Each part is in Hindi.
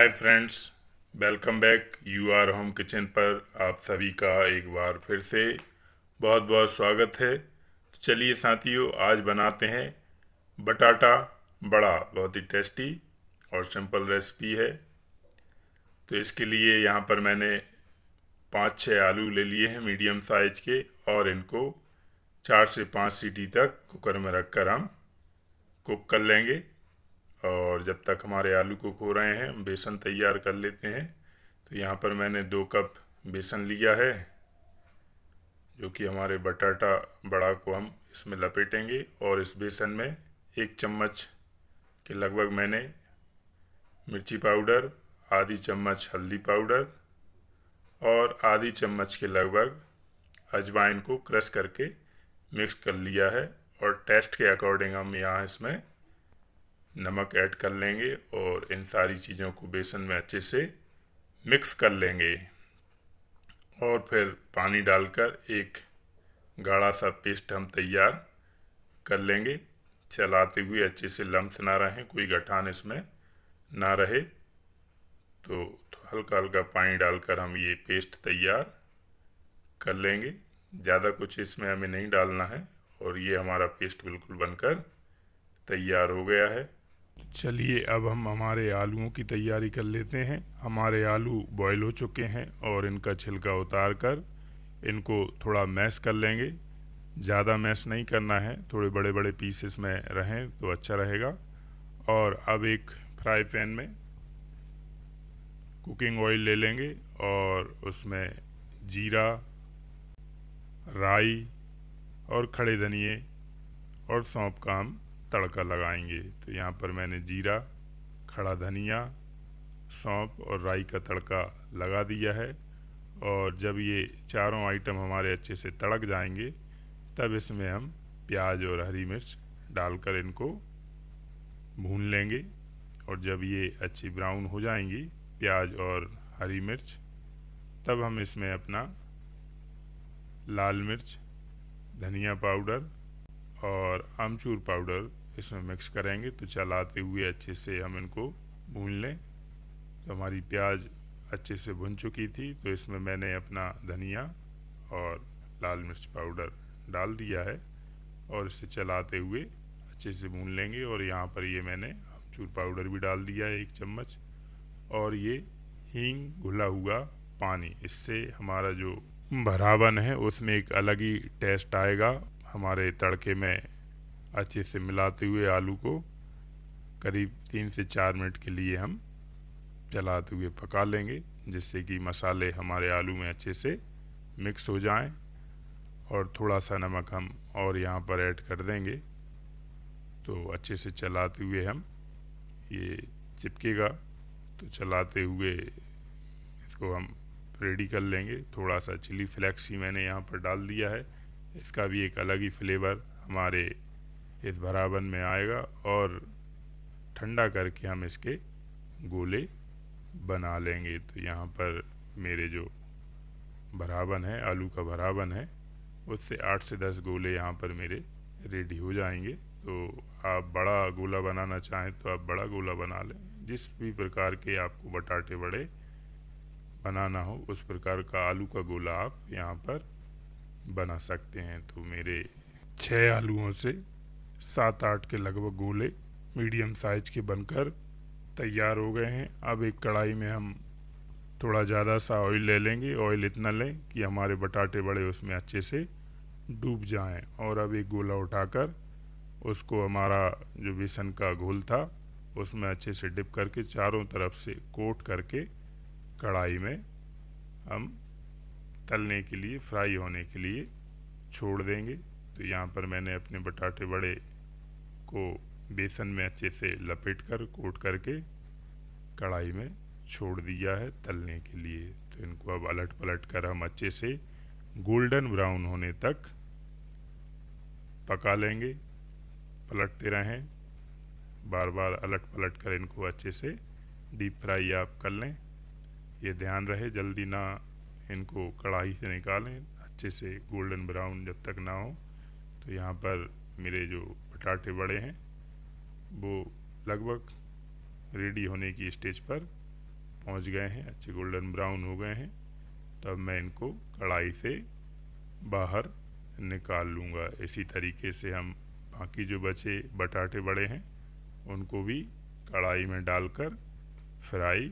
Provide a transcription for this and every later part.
hi friends welcome back you are home kitchen पर आप सभी का एक बार फिर से बहुत बहुत स्वागत है तो चलिए साथियों आज बनाते हैं बटाटा बड़ा बहुत ही टेस्टी और सिंपल रेसिपी है तो इसके लिए यहाँ पर मैंने पाँच छः आलू ले लिए हैं मीडियम साइज के और इनको चार से पाँच सीटी तक कुकर में रखकर हम कुक कर लेंगे और जब तक हमारे आलू को खो रहे हैं हम बेसन तैयार कर लेते हैं तो यहाँ पर मैंने दो कप बेसन लिया है जो कि हमारे बटाटा बड़ा को हम इसमें लपेटेंगे और इस बेसन में एक चम्मच के लगभग मैंने मिर्ची पाउडर आधी चम्मच हल्दी पाउडर और आधी चम्मच के लगभग अजवाइन को क्रश करके मिक्स कर लिया है और टेस्ट के अकॉर्डिंग हम यहाँ इसमें नमक ऐड कर लेंगे और इन सारी चीज़ों को बेसन में अच्छे से मिक्स कर लेंगे और फिर पानी डालकर एक गाढ़ा सा पेस्ट हम तैयार कर लेंगे चलाते हुए अच्छे से लम्स ना रहें कोई गठान इसमें ना रहे तो हल्का हल्का पानी डालकर हम ये पेस्ट तैयार कर लेंगे ज़्यादा कुछ इसमें हमें नहीं डालना है और ये हमारा पेस्ट बिल्कुल बनकर तैयार हो गया है चलिए अब हम हमारे आलूओं की तैयारी कर लेते हैं हमारे आलू बॉयल हो चुके हैं और इनका छिलका उतार कर इनको थोड़ा मैश कर लेंगे ज़्यादा मैश नहीं करना है थोड़े बड़े बड़े पीसेस में रहें तो अच्छा रहेगा और अब एक फ्राई पैन में कुकिंग ऑयल ले लेंगे और उसमें जीरा राई और खड़े धनिए और सौंप का हम तड़का लगाएंगे तो यहाँ पर मैंने जीरा खड़ा धनिया सौंप और राई का तड़का लगा दिया है और जब ये चारों आइटम हमारे अच्छे से तड़क जाएंगे तब इसमें हम प्याज और हरी मिर्च डालकर इनको भून लेंगे और जब ये अच्छी ब्राउन हो जाएंगी प्याज और हरी मिर्च तब हम इसमें अपना लाल मिर्च धनिया पाउडर और आमचूर पाउडर इसमें मिक्स करेंगे तो चलाते हुए अच्छे से हम इनको भून लें तो हमारी प्याज अच्छे से भुन चुकी थी तो इसमें मैंने अपना धनिया और लाल मिर्च पाउडर डाल दिया है और इसे चलाते हुए अच्छे से भून लेंगे और यहाँ पर ये मैंने अमचूर पाउडर भी डाल दिया है एक चम्मच और ये हींग घुला हुआ पानी इससे हमारा जो भरावन है उसमें एक अलग ही टेस्ट आएगा हमारे तड़के में अच्छे से मिलाते हुए आलू को करीब तीन से चार मिनट के लिए हम चलाते हुए पका लेंगे जिससे कि मसाले हमारे आलू में अच्छे से मिक्स हो जाएं और थोड़ा सा नमक हम और यहाँ पर ऐड कर देंगे तो अच्छे से चलाते हुए हम ये चिपकेगा तो चलाते हुए इसको हम रेडी कर लेंगे थोड़ा सा चिली फ्लेक्स ही मैंने यहाँ पर डाल दिया है इसका भी एक अलग ही फ्लेवर हमारे इस भरावन में आएगा और ठंडा करके हम इसके गोले बना लेंगे तो यहाँ पर मेरे जो भरावन है आलू का भरावन है उससे आठ से दस गोले यहाँ पर मेरे रेडी हो जाएंगे तो आप बड़ा गोला बनाना चाहें तो आप बड़ा गोला बना लें जिस भी प्रकार के आपको बटाटे बड़े बनाना हो उस प्रकार का आलू का गोला आप यहाँ पर बना सकते हैं तो मेरे छः आलूओं से सात आठ के लगभग गोले मीडियम साइज के बनकर तैयार हो गए हैं अब एक कढ़ाई में हम थोड़ा ज़्यादा सा ऑयल ले लेंगे ऑयल इतना लें कि हमारे बटाटे बड़े उसमें अच्छे से डूब जाएं और अब एक गोला उठाकर उसको हमारा जो बेसन का घोल था उसमें अच्छे से डिप करके चारों तरफ से कोट करके कढ़ाई में हम तलने के लिए फ्राई होने के लिए छोड़ देंगे तो यहाँ पर मैंने अपने बटाटे बड़े को बेसन में अच्छे से लपेट कर कोट करके कढ़ाई में छोड़ दिया है तलने के लिए तो इनको अब अलट पलट कर हम अच्छे से गोल्डन ब्राउन होने तक पका लेंगे पलटते रहें बार बार अलट पलट कर इनको अच्छे से डीप फ्राई आप कर लें ये ध्यान रहे जल्दी ना इनको कढ़ाई से निकालें अच्छे से गोल्डन ब्राउन जब तक ना हो तो यहाँ पर मेरे जो पटाटे बड़े हैं वो लगभग रेडी होने की स्टेज पर पहुँच गए हैं अच्छे गोल्डन ब्राउन हो गए हैं तब मैं इनको कढ़ाई से बाहर निकाल लूँगा इसी तरीके से हम बाकी जो बचे बटाटे बड़े हैं उनको भी कढ़ाई में डालकर फ्राई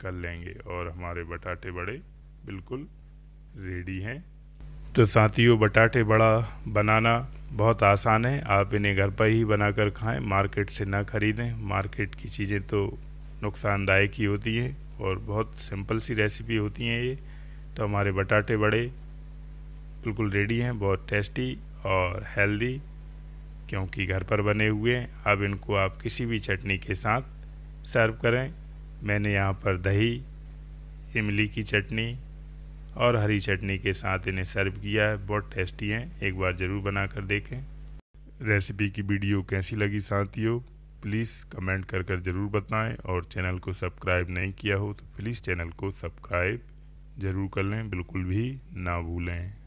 कर लेंगे और हमारे बटाटे बड़े बिल्कुल रेडी हैं तो साथियों बटाटे बड़ा बनाना बहुत आसान है आप इन्हें घर पर ही बना कर खाएँ मार्केट से ना ख़रीदें मार्केट की चीज़ें तो नुकसानदायक ही होती हैं और बहुत सिंपल सी रेसिपी होती हैं ये तो हमारे बटाटे बड़े बिल्कुल रेडी हैं बहुत टेस्टी और हेल्दी क्योंकि घर पर बने हुए हैं अब इनको आप किसी भी चटनी के साथ सर्व करें मैंने यहाँ पर दही इमली की चटनी और हरी चटनी के साथ इन्हें सर्व किया है बहुत टेस्टी हैं एक बार ज़रूर बना कर देखें रेसिपी की वीडियो कैसी लगी साथियों प्लीज़ कमेंट कर कर ज़रूर बताएं और चैनल को सब्सक्राइब नहीं किया हो तो प्लीज़ चैनल को सब्सक्राइब ज़रूर कर लें बिल्कुल भी ना भूलें